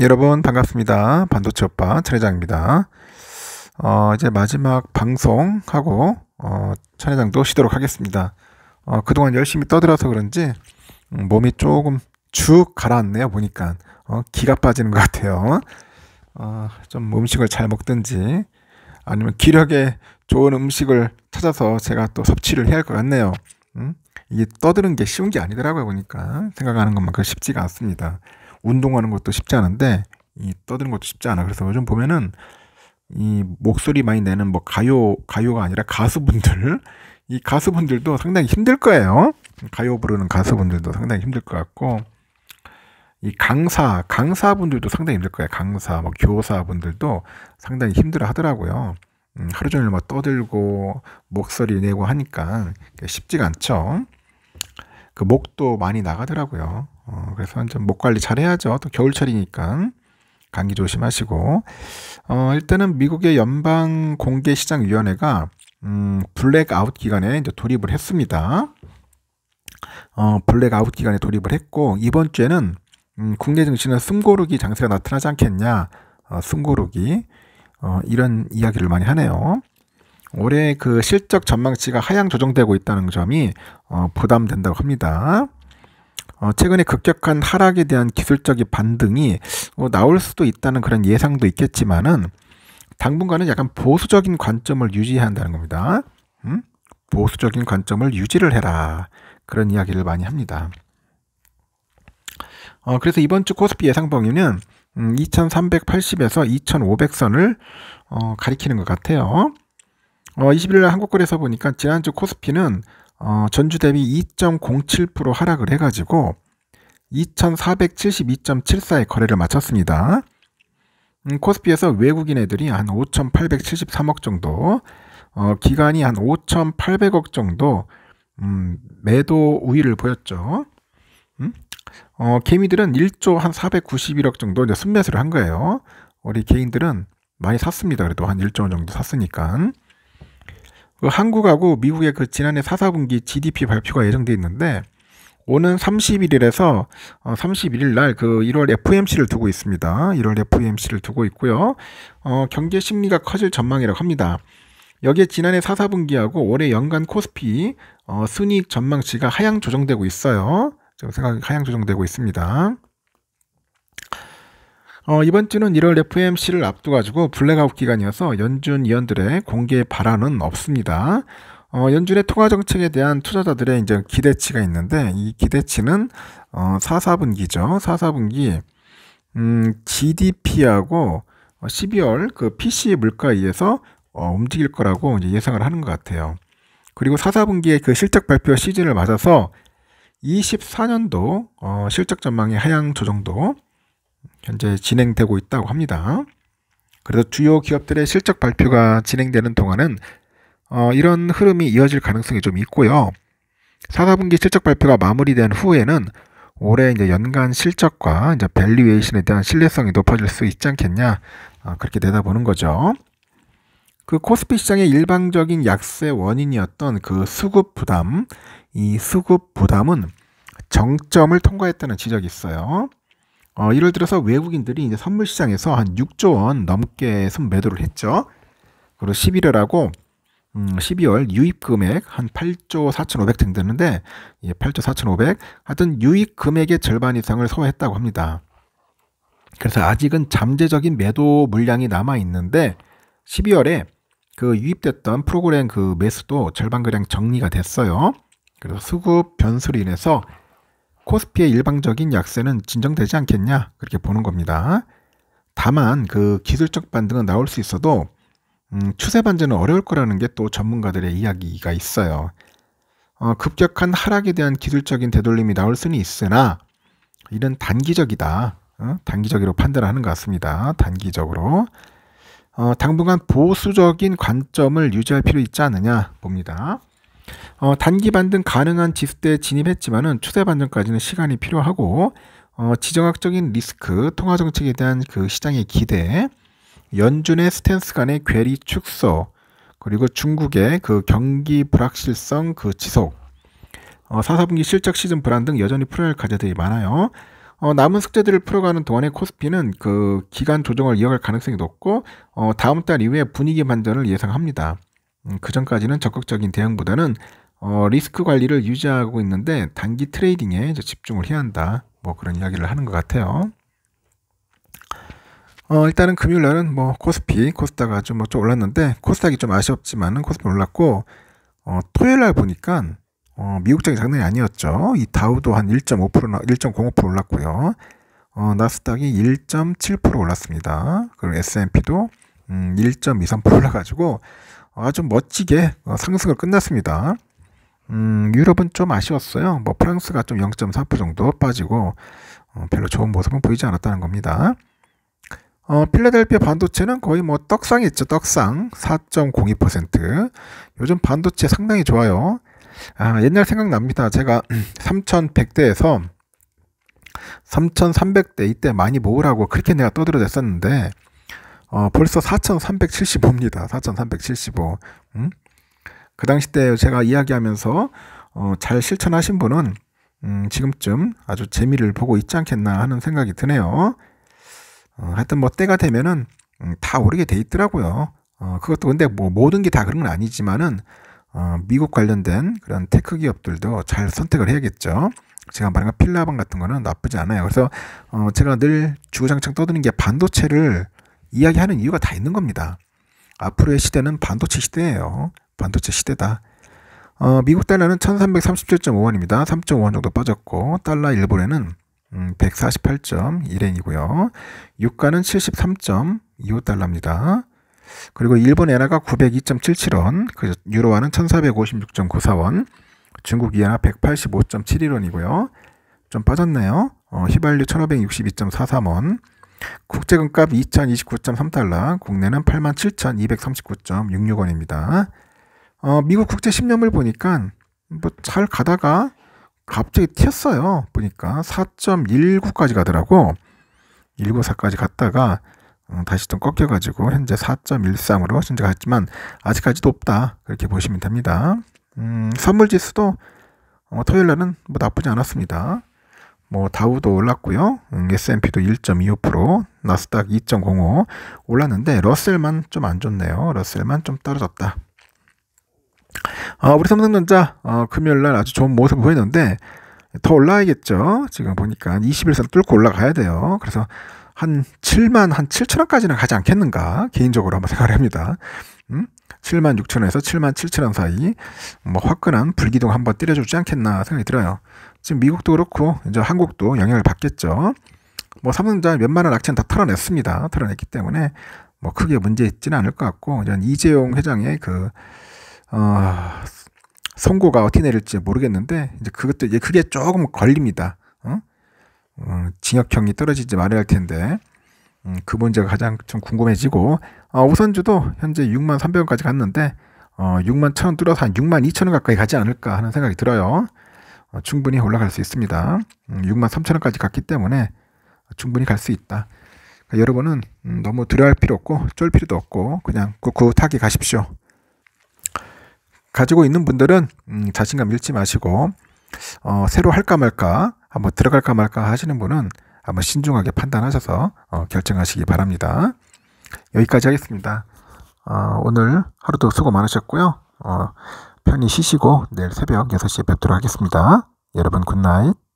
여러분 반갑습니다. 반도체 오빠 차례장입니다. 어, 이제 마지막 방송하고 어, 차례장도 쉬도록 하겠습니다. 어, 그동안 열심히 떠들어서 그런지 음, 몸이 조금 쭉 가라앉네요. 보니까 어, 기가 빠지는 것 같아요. 어, 좀 음식을 잘 먹든지 아니면 기력에 좋은 음식을 찾아서 제가 또 섭취를 해야 할 것 같네요. 음? 이게 떠드는 게 쉬운 게 아니더라고요. 보니까 생각하는 것만큼 쉽지가 않습니다. 운동하는 것도 쉽지 않은데 이 떠드는 것도 쉽지 않아. 그래서 요즘 보면은 이 목소리 많이 내는 뭐 가요 가요가 아니라 가수분들 이 가수분들도 상당히 힘들 거예요. 가요 부르는 가수분들도 상당히 힘들 것 같고 이 강사 강사분들도 상당히 힘들 거예요. 강사 뭐 교사분들도 상당히 힘들어 하더라고요. 음, 하루 종일 막 떠들고 목소리 내고 하니까 쉽지가 않죠. 그 목도 많이 나가더라고요. 어, 그래서 완전 목 관리 잘 해야죠. 또 겨울철이니까. 감기 조심하시고. 어, 일단은 미국의 연방 공개 시장 위원회가 음, 블랙아웃 기간에 이제 돌입을 했습니다. 어, 블랙아웃 기간에 돌입을 했고 이번 주에는 음, 국내 증시는 숨고르기 장세가 나타나지 않겠냐. 어, 숨고르기 어, 이런 이야기를 많이 하네요. 올해 그 실적 전망치가 하향 조정되고 있다는 점이 어, 부담된다고 합니다. 어, 최근에 급격한 하락에 대한 기술적인 반등이 어, 나올 수도 있다는 그런 예상도 있겠지만은 당분간은 약간 보수적인 관점을 유지해야 한다는 겁니다. 음? 보수적인 관점을 유지를 해라 그런 이야기를 많이 합니다. 어, 그래서 이번 주 코스피 예상 범위는 음, 2380에서 2500선을 어, 가리키는 것 같아요. 어, 21일 한국거래서 보니까 지난주 코스피는 어, 전주 대비 2.07% 하락을 해가지고 2,472.74의 거래를 마쳤습니다. 음, 코스피에서 외국인 애들이 한 5,873억 정도, 어, 기간이 한 5,800억 정도 음, 매도 우위를 보였죠. 음? 어, 개미들은 1조 한 491억 정도 이제 순매수를 한 거예요. 우리 개인들은 많이 샀습니다. 그래도 한 1조 원 정도 샀으니까. 그 한국하고 미국의 그 지난해 4, 4분기 GDP 발표가 예정돼 있는데 오는 31일에서 31일 어, 날그 1월 FOMC를 두고 있습니다. 1월 FOMC를 두고 있고요. 어, 경제 심리가 커질 전망이라고 합니다. 여기에 지난해 4, 4분기하고 올해 연간 코스피 어, 순이익 전망치가 하향 조정되고 있어요. 지금 생각 하향 조정되고 있습니다. 어, 이번 주는 1월 FMC를 앞두가지고 블랙아웃 기간이어서 연준 위원들의 공개 발언은 없습니다. 어, 연준의 통화 정책에 대한 투자자들의 이제 기대치가 있는데 이 기대치는 어, 4, 4분기죠. 4, 4분기 음, GDP하고 12월 어, 그 PC 물가에의해서 어, 움직일 거라고 예상을 하는 것 같아요. 그리고 4, 4분기에 그 실적 발표 시즌을 맞아서 24년도 어, 실적 전망의 하향 조정도 현재 진행되고 있다고 합니다. 그래서 주요 기업들의 실적 발표가 진행되는 동안은 어, 이런 흐름이 이어질 가능성이 좀 있고요. 4, 4분기 실적 발표가 마무리된 후에는 올해 이제 연간 실적과 이제 밸류에이션에 대한 신뢰성이 높아질 수 있지 않겠냐 어, 그렇게 내다보는 거죠. 그 코스피 시장의 일방적인 약세 원인이었던 그 수급 부담, 이 수급 부담은 정점을 통과했다는 지적이 있어요. 어, 예를 들어서 외국인들이 이제 선물 시장에서 한 6조 원 넘게 순매도를 했죠. 그리고 11월하고 음, 12월 유입 금액 한 8조 4,500 정도 는데 예, 8조 4,500 하여튼 유입 금액의 절반 이상을 소화했다고 합니다. 그래서 아직은 잠재적인 매도 물량이 남아 있는데 12월에 그 유입됐던 프로그램 그 매수도 절반가량 정리가 됐어요. 그래서 수급 변수로 인해서 코스피의 일방적인 약세는 진정되지 않겠냐 그렇게 보는 겁니다. 다만 그 기술적 반등은 나올 수 있어도 음, 추세 반전은 어려울 거라는 게 또 전문가들의 이야기가 있어요. 어, 급격한 하락에 대한 기술적인 되돌림이 나올 수는 있으나 이런 단기적이다. 어? 단기적으로 판단하는 것 같습니다. 단기적으로 어, 당분간 보수적인 관점을 유지할 필요 있지 않느냐 봅니다. 어, 단기 반등 가능한 지수대에 진입했지만은 추세 반등까지는 시간이 필요하고 어, 지정학적인 리스크, 통화 정책에 대한 그 시장의 기대, 연준의 스탠스 간의 괴리 축소, 그리고 중국의 그 경기 불확실성 그 지속, 어, 4, 4분기 실적 시즌 불안 등 여전히 풀어야 할 과제들이 많아요. 어, 남은 숙제들을 풀어가는 동안에 코스피는 그 기간 조정을 이어갈 가능성이 높고 어, 다음 달 이후에 분위기 반전을 예상합니다. 음, 그 전까지는 적극적인 대응보다는 어, 리스크 관리를 유지하고 있는데 단기 트레이딩에 집중을 해야 한다. 뭐 그런 이야기를 하는 것 같아요. 어, 일단은 금요일 날은 뭐 코스피, 코스닥 아주 뭐좀 올랐는데 코스닥이 좀아쉬지만은 코스피 올랐고 어, 토요일 날 보니까 어, 미국장이 장난이 아니었죠. 이 다우도 한1 5 올랐고요. 어, 나스닥이 1.7% 올랐습니다. 그리고 S&P도 음, 1.23% 올라가지고 아주 멋지게 어, 상승을 끝냈습니다 음, 유럽은 좀 아쉬웠어요. 뭐 프랑스가 좀0.4% 정도 빠지고 어, 별로 좋은 모습은 보이지 않았다는 겁니다. 어, 필라델피아 반도체는 거의 뭐 떡상했죠. 이 떡상 4.02%. 요즘 반도체 상당히 좋아요. 아, 옛날 생각납니다. 제가 3,100대에서 3,300대 이때 많이 모으라고 그렇게 내가 떠들어댔었는데 어, 벌써 4,375입니다. 4,375. 음? 그 당시 때 제가 이야기하면서 어, 잘 실천하신 분은 음, 지금쯤 아주 재미를 보고 있지 않겠나 하는 생각이 드네요. 어, 하여튼 뭐 때가 되면은 음, 다 오르게 돼 있더라고요. 어, 그것도 근데 뭐 모든 게 다 그런 건 아니지만은 어, 미국 관련된 그런 테크 기업들도 잘 선택을 해야겠죠. 제가 말한 필라방 같은 거는 나쁘지 않아요. 그래서 어, 제가 늘 주구장창 떠드는 게 반도체를 이야기하는 이유가 다 있는 겁니다. 앞으로의 시대는 반도체 시대예요. 반도체 시대다. 어, 미국 달러는 1337.5원입니다. 3.5원 정도 빠졌고 달러 일본에는 음, 148.1엔이고요. 유가는 73.25달러입니다. 그리고 일본 엔화가 902.77원, 그 유로화는 1456.94원, 중국 이엔화 185.71원이고요. 좀 빠졌네요. 어, 휘발유 1562.43원, 국제금값 2029.3달러, 국내는 87,239.66원입니다. 어, 미국 국제 10년물 보니까 뭐 잘 가다가 갑자기 튀었어요. 보니까 4.19까지 가더라고. 194까지 갔다가 음, 다시 좀 꺾여가지고 현재 4.13으로 현재 갔지만 아직까지 높다 그렇게 보시면 됩니다. 음, 선물 지수도 어, 토요일 날은 뭐 나쁘지 않았습니다. 뭐 다우도 올랐고요. 음, S&P도 1.25%, 나스닥 2.05 올랐는데 러셀만 좀 안 좋네요. 러셀만 좀 떨어졌다. 아, 우리 삼성전자 어, 금요일 날 아주 좋은 모습 보였는데 더 올라야겠죠. 지금 보니까 21선 뚫고 올라가야 돼요. 그래서 한 7만 한 7천 원까지는 가지 않겠는가 개인적으로 한번 생각을 합니다. 음? 7만 6천에서 7만 7천원 사이 뭐 화끈한 불기둥 한 번 때려주지 않겠나 생각이 들어요. 지금 미국도 그렇고 이제 한국도 영향을 받겠죠. 뭐 삼성전자 몇만원 악재는 다 털어냈습니다. 털어냈기 때문에 뭐 크게 문제 있지는 않을 것 같고 이제 이재용 회장의 그 어, 선고가 어떻게 내릴지 모르겠는데 이제 그것도 이제 그게 조금 걸립니다. 어? 어 징역형이 떨어지지 말아야 할 텐데 음, 그 문제가 가장 좀 궁금해지고 어, 우선주도 현재 6만 3백원까지 갔는데 어, 6만 1천 원 뚫어서 한 6만 2천 원 가까이 가지 않을까 하는 생각이 들어요. 어, 충분히 올라갈 수 있습니다. 음, 6만 3천 원까지 갔기 때문에 충분히 갈 수 있다. 그러니까 여러분은 음, 너무 두려워할 필요 없고 쫄 필요도 없고 그냥 꿋꿋하게 가십시오. 가지고 있는 분들은 음, 자신감 잃지 마시고 어, 새로 할까 말까 한번 들어갈까 말까 하시는 분은 한번 신중하게 판단하셔서 어, 결정하시기 바랍니다. 여기까지 하겠습니다. 어, 오늘 하루도 수고 많으셨고요. 어, 편히 쉬시고 내일 새벽 6시에 뵙도록 하겠습니다. 여러분 굿나잇.